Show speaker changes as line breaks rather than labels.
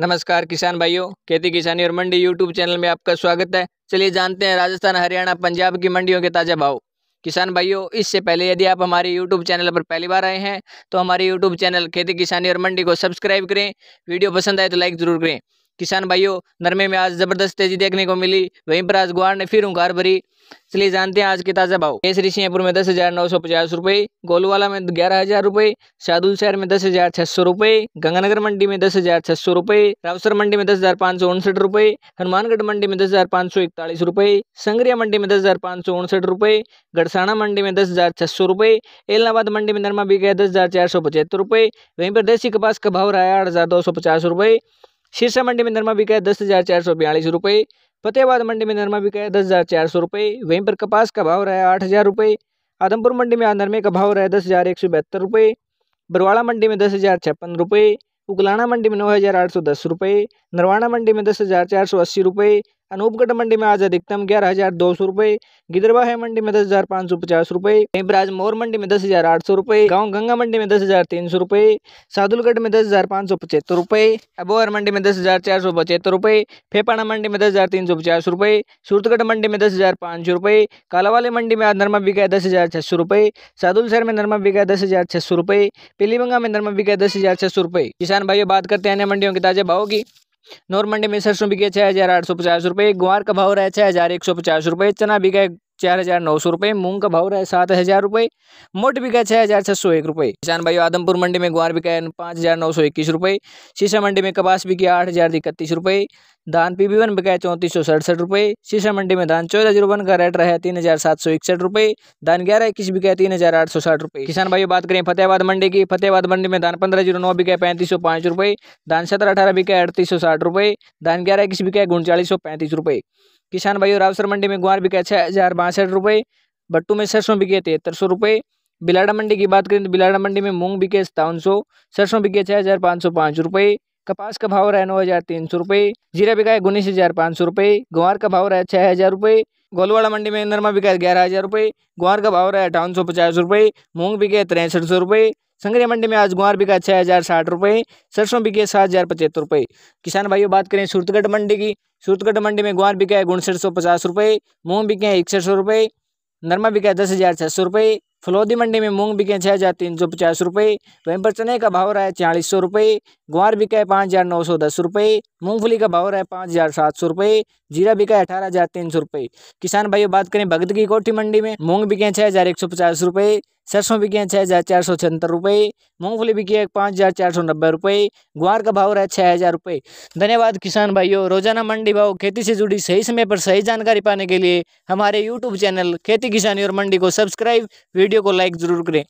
नमस्कार किसान भाइयों खेती किसानी और मंडी यूट्यूब चैनल में आपका स्वागत है चलिए जानते हैं राजस्थान हरियाणा पंजाब की मंडियों के ताज़ा भाव किसान भाइयों इससे पहले यदि आप हमारे यूट्यूब चैनल पर पहली बार आए हैं तो हमारे यूट्यूब चैनल खेती किसानी और मंडी को सब्सक्राइब करें वीडियो पसंद आए तो लाइक ज़रूर करें किसान भाइयों नरमे में आज जबरदस्त तेजी देखने को मिली वहीं पर आज गुआर ने फिर हुंकार भरी चलिए जानते हैं आज के ताज़ा भाव केसरी सिंहपुर में दस हज़ार नौ सौ पचास रुपये गोलवाला में ग्यारह हज़ार रुपये शादुल शहर में दस हज़ार छह सौ रुपये गंगानगर मंडी में दस हज़ार छह सौ रुपये रावसर मंडी में दस हज़ार पाँच सौ उनसठ रुपये हनुमानगढ़ मंडी में दस हज़ार पाँच सौ इकतालीस रुपये संगरिया मंडी में दस हज़ार पाँच सौ उनसठ रुपये गढ़साना मंडी में दस हज़ार छह सौ रुपये इलाहाबाद मंडी में नरमा बिका दस हज़ार चार सौ पचहत्तर रुपये वहीं पर देसी कपास का भाव रहा है आठ हज़ार दो सौ पचास रुपये शीर्षा मंडी में नरमा बिकाया दस हज़ार चार सौ बयालीस रुपये फतेहाबाद मंडी में नरमा बिकाया दस हज़ार चार सौ रुपये वहीं पर कपास का भाव रहा आठ हज़ार रुपये आदमपुर मंडी में नरमे का भाव रहा दस हज़ार एक सौ बहत्तर रुपये बरवाड़ा मंडी में दस हज़ार छप्पन रुपये उगलाना मंडी में नौ हज़ार आठ सौ दस रुपये नरवाना मंडी में दस हज़ार चार सौ अस्सी रुपये अनूपगढ़ मंडी में आज अधिकतम ग्यारह हज़ार दो सौ रुपए गिदरवाह मंडी में दस हज़ार पाँच सौ पचास रुपए हेमराज मोर मंडी में दस हज़ार आठ सौ रुपए गाँव गंगा मंडी में दस हज़ार तीन सौ रुपए साधुलगढ़ में दस हज़ार पाँच सौ पचहत्तर रुपये अबोहर मंडी में दस हज़ार चार सौ पचहत्तर रुपये फेपाना मंडी में दस हज़ार तीन सौ पचास रुपए सूरतगढ़ मंडी में दस हज़ार पाँच सौ रुपए कालावाली मंडी में आज नरमा बिका दस हज़ार छह सौ रुपये शहर में नरमा बिका दस हज़ार छह सौ रुपए पीलीबंगा में नरमा बिका दस हज़ार छह सौ रुपए किसान भाइयों बात करते हैं अन्य मंडियों के ताज़े भाव की नॉर्मंडी में सरसों बिके छः हज़ार आठ सौ पचास रुपये ग्वार का भाव रहा है छः हज़ार एक सौ पचास रुपये चना बिका चार हज़ार नौ सौ रुपए मूंग का भाव रहा है सात हज़ार रुपये मोट बिका छह हज़ार छह सौ एक रुपए किसान भाई आदमपुर मंडी में ग्वार बिका है हज़ार नौ सौ इक्कीस रुपये शीशा मंडी में कपास बिकी आठ हज़ार इकतीस रुपए धान पी बी वन बिका है चौंतीस सौ सड़सठ रुपये शीशा मंडी में धान चौदह जीरो वन का रेट रहा है तीन हज़ार सात सौ इकसठ रुपए धान ग्यारह इक्कीस बिका है तीन हज़ार आठ सौ साठ रुपए किसान भाई बात करें फतेहाबाद मंडी की फतेहाबाद मंडी में धान पंद्रह जीरो नौ बिका है पैंतीस सौ पांच रुपये धान सत्रह अठारह बिका है अड़तीस सौ साठ रुपए धान ग्यारह इक्कीस बिका है उनचालीस सौ पैंतीस रुपए किसान भाई और अवसर मंडी में ग्वार बिका छः हज़ार बासठ रुपये भट्टू में सरसों बिके तिहत्तर सौ रुपये बिलाड़ा मंडी की बात करें तो बिलाड़ा मंडी में मूंग बिके सतावन सौ सरसों बिके छः हज़ार पाँच सौ पाँच रुपये कपास का भाव रहा है नौ हज़ार तीन सौ रुपये जीरा बिका है उन्नीस हज़ार पाँच सौ रुपये ग्वार का भाव रहा है छः हज़ार रुपये गोलवाड़ा मंडी में नरमा बिका है ग्यारह हज़ार रुपये ग्वार का भाव रहा है अठावन सौ पचास रुपये मूँग बिके तिरसठ सौ रुपये संग्रह मंडी में आज गुआर बिका छः हज़ार साठ रुपये सरसों बिके सात हज़ार पचहत्तर रुपये किसान भाइयों बात करें सूरतगढ़ मंडी की सूरतगढ़ मंडी में गुआर बिका है उनसठ सौ पचास रुपये मूँग बिके हैं इकसठ सौ रुपये नरमा बिका है दस हज़ार छः सौ रुपये फलौदी मंडी में मूंग बिके छः हज़ार तीन सौ पचास रुपये वहीं पर चने का भाव रहा है चालीस सौ रुपये ग्वार बिका है पाँच हज़ार नौ सौ दस रुपये मूँगफली का भाव रहा है पाँच हज़ार सात सौ रुपये जीरा बिका है अठारह हज़ार तीन सौ रुपये किसान भाइयों बात करें भगत की कोठी मंडी में मूंग बिके छः हज़ार एक सौ पचास रुपये सरसों बिके हैं छः हज़ार चार सौ छिहत्तर रुपये मूँगफली बिकी है पाँच हज़ार चार सौ नब्बे रुपये ग्वार का भाव रहा है छः हज़ार रुपये धन्यवाद किसान भाइयों रोजाना मंडी भाव खेती से जुड़ी सही समय पर सही जानकारी पाने के लिए हमारे यूट्यूब चैनल खेती किसानी और मंडी को सब्सक्राइब वीडियो को लाइक ज़रूर करें